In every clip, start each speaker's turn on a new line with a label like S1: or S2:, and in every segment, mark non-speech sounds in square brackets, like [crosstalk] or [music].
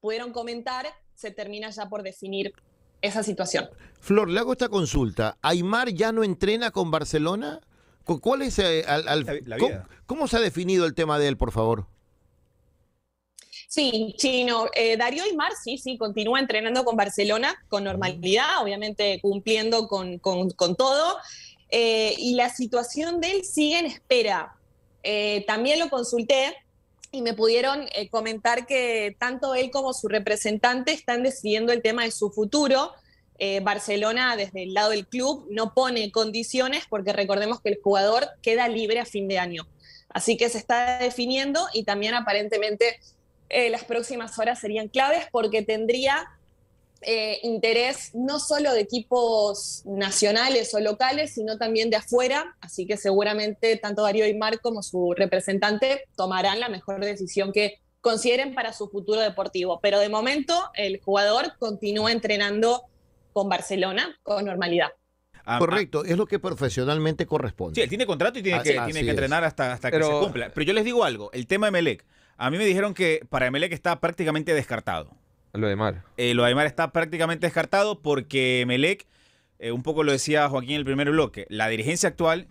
S1: pudieron comentar, se termina ya por definir
S2: esa situación. Flor, le hago esta consulta. ¿Aymar ya no entrena con Barcelona? ¿Cuál es eh, ¿cómo, se ha definido el tema de él, por favor?
S1: Sí, Chino. Eh, Darío Aymar, sí, sí, continúa entrenando con Barcelona con normalidad, obviamente cumpliendo con, todo. Eh, y la situación de él sigue en espera. también lo consulté y me pudieron eh, comentar que tanto él como su representante están decidiendo el tema de su futuro. Eh, Barcelona, desde el lado del club, no pone condiciones porque recordemos que el jugador queda libre a fin de año. Así que se está definiendo y también aparentemente eh, las próximas horas serían claves porque tendría eh, interés no solo de equipos nacionales o locales, sino también de afuera, así que seguramente tanto Darío Aymar como su representante tomarán la mejor decisión que consideren para su futuro deportivo. Pero de momento el jugador continúa entrenando con Barcelona con normalidad.
S2: Ah, Correcto, es lo que profesionalmente corresponde. Sí, él tiene
S3: contrato y tiene que, entrenar hasta, hasta que se cumpla. Pero yo les digo algo, el tema de Melec. A mí me dijeron que para Emelec está prácticamente descartado. Lo de Mar. Eh, lo de Aymar está prácticamente descartado porque Melec, eh, un poco lo decía Joaquín en el primer bloque, la dirigencia actual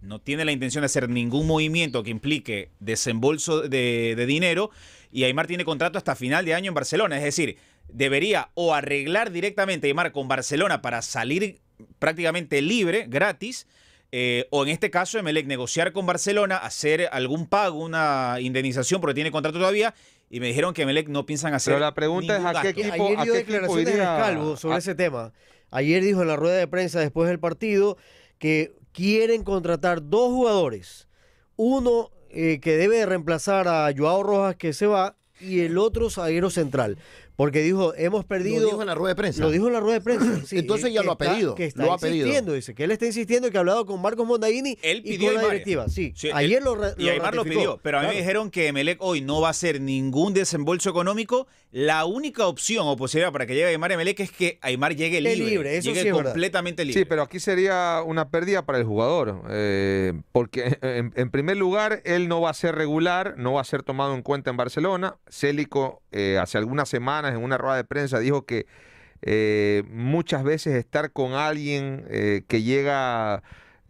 S3: no tiene la intención de hacer ningún movimiento que implique desembolso de, de dinero y Aymar tiene contrato hasta final de año en Barcelona. Es decir, debería o arreglar directamente Aymar con Barcelona para salir prácticamente libre, gratis, eh, o en este caso Emelec negociar con Barcelona, hacer algún pago, una indemnización porque tiene contrato todavía y me dijeron que Emelec no piensan hacer
S2: Pero la pregunta es ¿a qué equipo, Ayer dio declaraciones de Calvo sobre ese tema. Ayer dijo en la rueda de prensa después del partido que quieren contratar dos jugadores. Uno eh, que debe reemplazar a Joao Rojas que se va y el otro zaguero central. Porque dijo, hemos perdido. Lo dijo en la rueda de prensa. Lo dijo en la rueda de prensa. Entonces ya lo ha pedido. lo ha pedido. dice, que él está insistiendo y que ha hablado con Marcos Mondaini él pidió y la directiva. Sí, ayer lo, Aymar lo pidió. Pero a mí me dijeron
S3: que Emelec hoy no va a hacer ningún desembolso económico. La única opción o posibilidad para que llegue Aymar Emelec es que Aymar llegue libre. libre completamente libre. Sí,
S4: pero aquí sería una pérdida para el jugador. Eh, porque [laughs] en, primer lugar, él no va a ser regular, no va a ser tomado en cuenta en Barcelona. Célico eh, hace algunas semanas en una rueda de prensa dijo que eh, muchas veces estar con alguien eh, que llega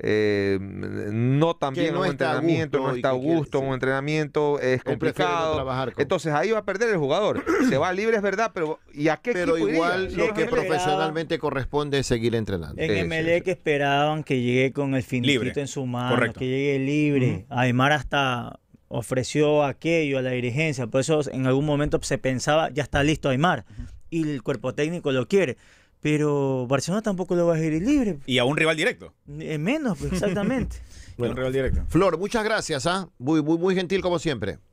S4: eh, no tan bien un entrenamiento, no está a gusto en un entrenamiento, es complicado. Entonces ahí va a perder el jugador. [clears throat] Se va libre, es verdad, pero ¿y a qué Pero igual lo que profesionalmente
S2: corresponde es seguir entrenando.
S3: En MLE que esperaban que llegue con el finito en su mano, que llegue libre. Uh hasta ofreció aquello a la dirigencia. Por eso en algún momento se pensaba, ya está listo Aymar. Y el cuerpo técnico lo quiere. Pero Barcelona tampoco lo va a ir libre. Y a un rival directo. Eh, menos, pues, exactamente. [laughs] rival directo. Flor, muchas gracias.
S2: ¿ah? muy, muy gentil como siempre.